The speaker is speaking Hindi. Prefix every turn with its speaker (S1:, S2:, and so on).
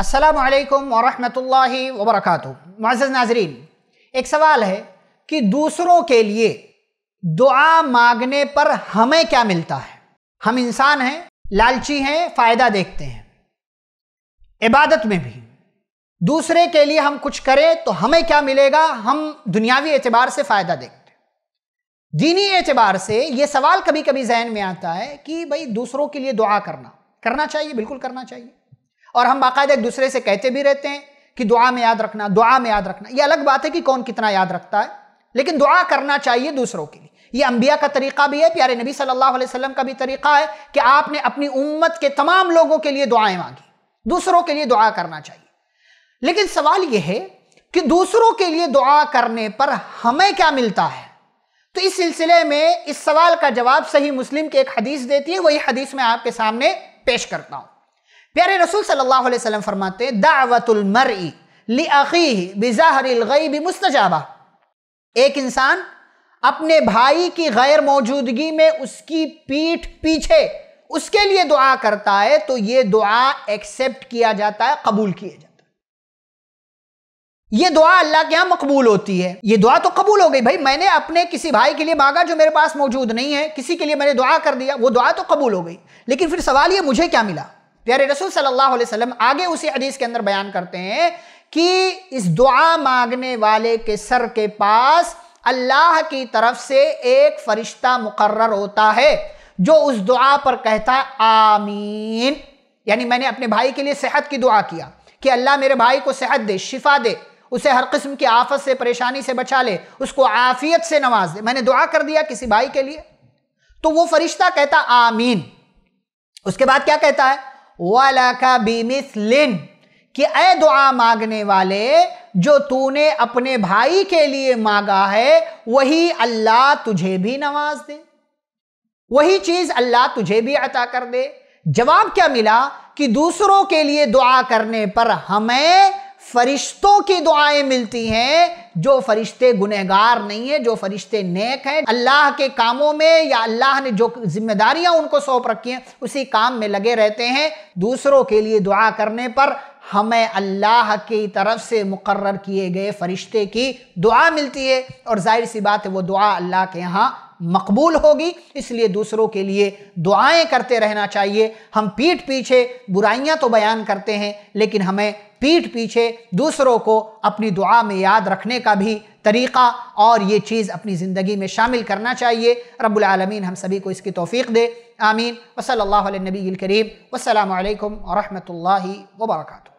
S1: असलकम वरहमल वबरक मज़ नाजरीन एक सवाल है कि दूसरों के लिए दुआ मांगने पर हमें क्या मिलता है हम इंसान हैं लालची हैं फ़ायदा देखते हैं इबादत में भी दूसरे के लिए हम कुछ करें तो हमें क्या मिलेगा हम दुनियावी एतबार से फ़ायदा देखते हैं दीनी एतबार से ये सवाल कभी कभी जहन में आता है कि भाई दूसरों के लिए दुआ करना करना चाहिए बिल्कुल करना चाहिए और हम बाकायदा एक दूसरे से कहते भी रहते हैं कि दुआ में याद रखना दुआ में याद रखना ये अलग बात है कि कौन कितना याद रखता है लेकिन दुआ करना चाहिए दूसरों के लिए ये अंबिया का तरीका भी है प्यारे नबी सल्लल्लाहु अलैहि वसल्लम का भी तरीका है कि आपने अपनी उम्मत के तमाम लोगों के लिए दुआएं मांगी दूसरों के लिए दुआ करना चाहिए लेकिन सवाल यह है कि दूसरों के लिए दुआ करने पर हमें क्या मिलता है तो इस सिलसिले में इस सवाल का जवाब सही मुस्लिम की एक हदीस देती है वही हदीस मैं आपके सामने पेश करता हूं प्यारे रसूल सल्लल्लाहु अलैहि वसल्लम फरमाते हैं दावतुल मरई लिअी मुस्तजाबा एक इंसान अपने भाई की गैर मौजूदगी में उसकी पीठ पीछे उसके लिए दुआ करता है तो ये दुआ एक्सेप्ट किया जाता है कबूल किया जाता है ये दुआ अल्लाह के यहाँ मकबूल होती है ये दुआ तो कबूल हो गई भाई मैंने अपने किसी भाई के लिए मांगा जो मेरे पास मौजूद नहीं है किसी के लिए मैंने दुआ कर दिया वो दुआ तो कबूल हो गई लेकिन फिर सवाल ये मुझे क्या मिला प्यारे रसूल सल्लल्लाहु अलैहि वसल्लम आगे उसी हदीस के अंदर बयान करते हैं कि इस दुआ मांगने वाले के सर के पास अल्लाह की तरफ से एक फरिश्ता मुकर्र होता है जो उस दुआ पर कहता है आमीन यानी मैंने अपने भाई के लिए सेहत की दुआ किया कि अल्लाह मेरे भाई को सेहत दे शिफा दे उसे हर किस्म की आफत से परेशानी से बचा ले उसको आफियत से नवाज दे मैंने दुआ कर दिया किसी भाई के लिए तो वो फरिश्ता कहता आमीन उसके बाद क्या कहता है वाला का लिन कि ए दुआ मांगने वाले जो तूने अपने भाई के लिए मांगा है वही अल्लाह तुझे भी नवाज दे वही चीज अल्लाह तुझे भी अता कर दे जवाब क्या मिला कि दूसरों के लिए दुआ करने पर हमें फरिश्तों की दुआएं मिलती हैं जो फरिश्ते गुनहगार नहीं है जो फरिश्ते नेक हैं अल्लाह के कामों में या अल्लाह ने जो जिम्मेदारियां उनको सौंप रखी हैं उसी काम में लगे रहते हैं दूसरों के लिए दुआ करने पर हमें अल्लाह की तरफ से मुकर किए गए फरिश्ते की दुआ मिलती है और जाहिर सी बात है वो दुआ अल्लाह के यहाँ मकबूल होगी इसलिए दूसरों के लिए दुआएं करते रहना चाहिए हम पीठ पीछे बुराइयां तो बयान करते हैं लेकिन हमें पीठ पीछे दूसरों को अपनी दुआ में याद रखने का भी तरीक़ा और ये चीज़ अपनी ज़िंदगी में शामिल करना चाहिए रबालमीन हम सभी को इसकी तोफ़ी दे आमीन वसल नबी करीम वसलम वरहमल वर्का